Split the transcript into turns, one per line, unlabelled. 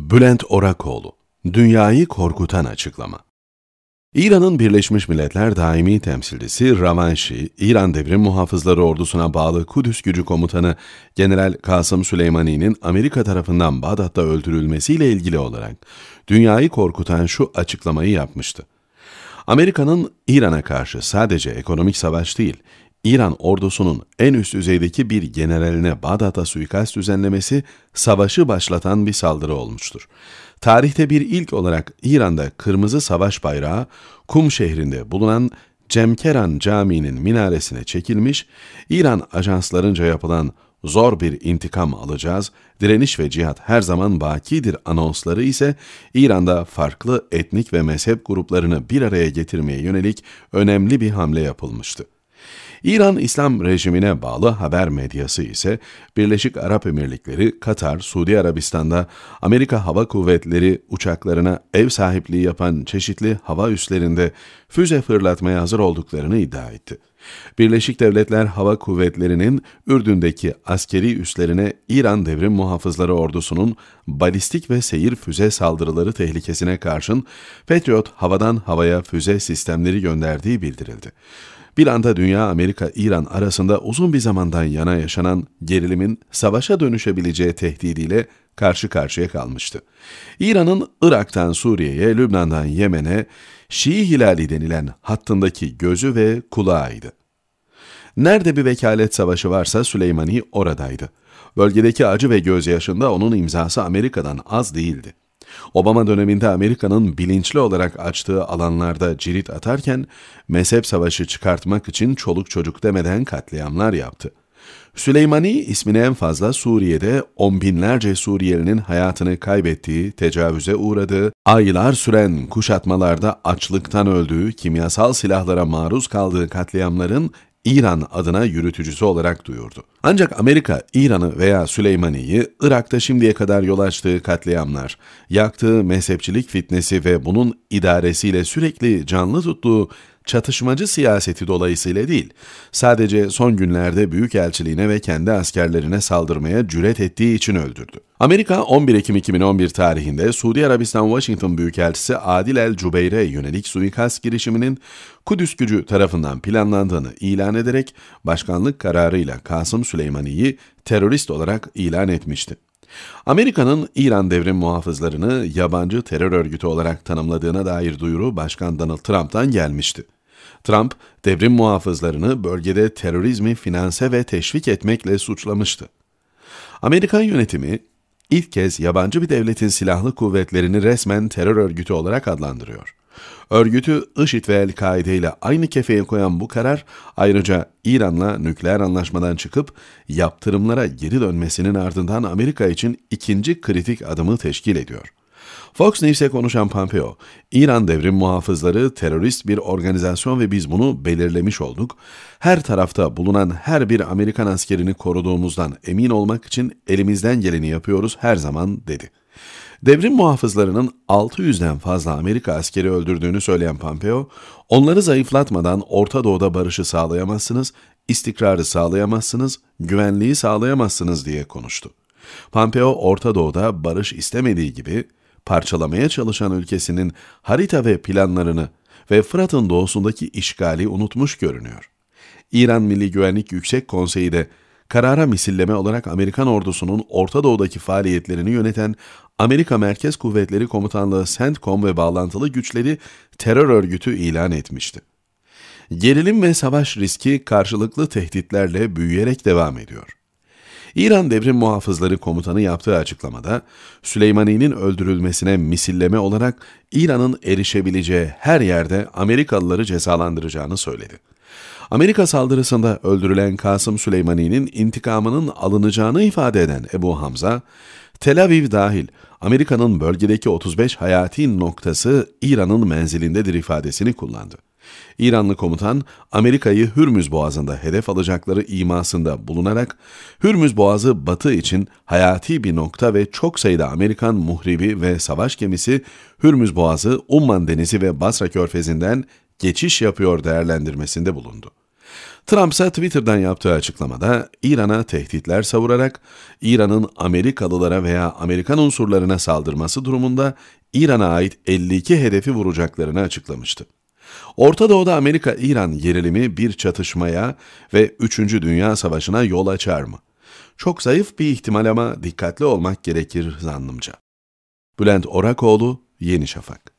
Bülent Orakoğlu, Dünyayı Korkutan Açıklama İran'ın Birleşmiş Milletler Daimi Temsilcisi Ravanşi, İran Devrim Muhafızları Ordusu'na bağlı Kudüs Gücü Komutanı General Kasım Süleymani'nin Amerika tarafından Bağdat'ta öldürülmesiyle ilgili olarak dünyayı korkutan şu açıklamayı yapmıştı. Amerika'nın İran'a karşı sadece ekonomik savaş değil, İran ordusunun en üst düzeydeki bir generaline Bağdat'a suikast düzenlemesi savaşı başlatan bir saldırı olmuştur. Tarihte bir ilk olarak İran'da kırmızı savaş bayrağı Kum şehrinde bulunan Cemkeran Camii'nin minaresine çekilmiş, İran ajanslarınca yapılan zor bir intikam alacağız, direniş ve cihat her zaman bakidir anonsları ise İran'da farklı etnik ve mezhep gruplarını bir araya getirmeye yönelik önemli bir hamle yapılmıştı. İran İslam rejimine bağlı haber medyası ise Birleşik Arap Emirlikleri, Katar, Suudi Arabistan'da Amerika Hava Kuvvetleri uçaklarına ev sahipliği yapan çeşitli hava üslerinde füze fırlatmaya hazır olduklarını iddia etti. Birleşik Devletler Hava Kuvvetleri'nin Ürdün'deki askeri üslerine İran Devrim Muhafızları Ordusu'nun balistik ve seyir füze saldırıları tehlikesine karşın Patriot havadan havaya füze sistemleri gönderdiği bildirildi. Bir anda dünya Amerika-İran arasında uzun bir zamandan yana yaşanan gerilimin savaşa dönüşebileceği tehdidiyle karşı karşıya kalmıştı. İran'ın Irak'tan Suriye'ye, Lübnan'dan Yemen'e Şii Hilali denilen hattındaki gözü ve kulağıydı. Nerede bir vekalet savaşı varsa Süleymani oradaydı. Bölgedeki acı ve gözyaşında onun imzası Amerika'dan az değildi. Obama döneminde Amerika'nın bilinçli olarak açtığı alanlarda cirit atarken mezhep savaşı çıkartmak için çoluk çocuk demeden katliamlar yaptı. Süleymani ismini en fazla Suriye'de on binlerce Suriyelinin hayatını kaybettiği, tecavüze uğradığı, aylar süren kuşatmalarda açlıktan öldüğü, kimyasal silahlara maruz kaldığı katliamların İran adına yürütücüsü olarak duyurdu. Ancak Amerika, İran'ı veya Süleymani'yi Irak'ta şimdiye kadar yol açtığı katliamlar, yaktığı mezhepçilik fitnesi ve bunun idaresiyle sürekli canlı tuttuğu çatışmacı siyaseti dolayısıyla değil, sadece son günlerde büyükelçiliğine ve kendi askerlerine saldırmaya cüret ettiği için öldürdü. Amerika 11 Ekim 2011 tarihinde Suudi Arabistan Washington Büyükelçisi Adil El Cubeyre yönelik suikast girişiminin Kudüs gücü tarafından planlandığını ilan ederek başkanlık kararıyla Kasım Süleymani'yi terörist olarak ilan etmişti. Amerika'nın İran devrim muhafızlarını yabancı terör örgütü olarak tanımladığına dair duyuru Başkan Donald Trump'tan gelmişti. Trump, devrim muhafızlarını bölgede terörizmi finanse ve teşvik etmekle suçlamıştı. Amerikan yönetimi ilk kez yabancı bir devletin silahlı kuvvetlerini resmen terör örgütü olarak adlandırıyor. Örgütü IŞİD ve El-Kaide ile aynı kefeye koyan bu karar ayrıca İran'la nükleer anlaşmadan çıkıp yaptırımlara geri dönmesinin ardından Amerika için ikinci kritik adımı teşkil ediyor. Fox News'e konuşan Pompeo, İran devrim muhafızları terörist bir organizasyon ve biz bunu belirlemiş olduk. Her tarafta bulunan her bir Amerikan askerini koruduğumuzdan emin olmak için elimizden geleni yapıyoruz her zaman dedi. Devrim muhafızlarının 600'den fazla Amerika askeri öldürdüğünü söyleyen Pompeo, onları zayıflatmadan Orta Doğu'da barışı sağlayamazsınız, istikrarı sağlayamazsınız, güvenliği sağlayamazsınız diye konuştu. Pompeo Orta Doğu'da barış istemediği gibi parçalamaya çalışan ülkesinin harita ve planlarını ve Fırat'ın doğusundaki işgali unutmuş görünüyor. İran Milli Güvenlik Yüksek Konseyi de karara misilleme olarak Amerikan ordusunun Orta Doğu'daki faaliyetlerini yöneten Amerika Merkez Kuvvetleri Komutanlığı CENTCOM ve bağlantılı güçleri terör örgütü ilan etmişti. Gerilim ve savaş riski karşılıklı tehditlerle büyüyerek devam ediyor. İran Devrim Muhafızları Komutanı yaptığı açıklamada Süleymani'nin öldürülmesine misilleme olarak İran'ın erişebileceği her yerde Amerikalıları cezalandıracağını söyledi. Amerika saldırısında öldürülen Kasım Süleymani'nin intikamının alınacağını ifade eden Ebu Hamza, Tel Aviv dahil Amerika'nın bölgedeki 35 hayati noktası İran'ın menzilindedir ifadesini kullandı. İranlı komutan Amerika'yı Hürmüz Boğazı'nda hedef alacakları imasında bulunarak Hürmüz Boğazı batı için hayati bir nokta ve çok sayıda Amerikan muhribi ve savaş gemisi Hürmüz Boğazı, Umman Denizi ve Basra Körfezi'nden geçiş yapıyor değerlendirmesinde bulundu. Trump ise Twitter'dan yaptığı açıklamada İran'a tehditler savurarak İran'ın Amerikalılara veya Amerikan unsurlarına saldırması durumunda İran'a ait 52 hedefi vuracaklarını açıklamıştı. Orta Doğu'da Amerika-İran gerilimi bir çatışmaya ve 3. Dünya Savaşı'na yol açar mı? Çok zayıf bir ihtimal ama dikkatli olmak gerekir zannımca. Bülent Orakoğlu, Yeni Şafak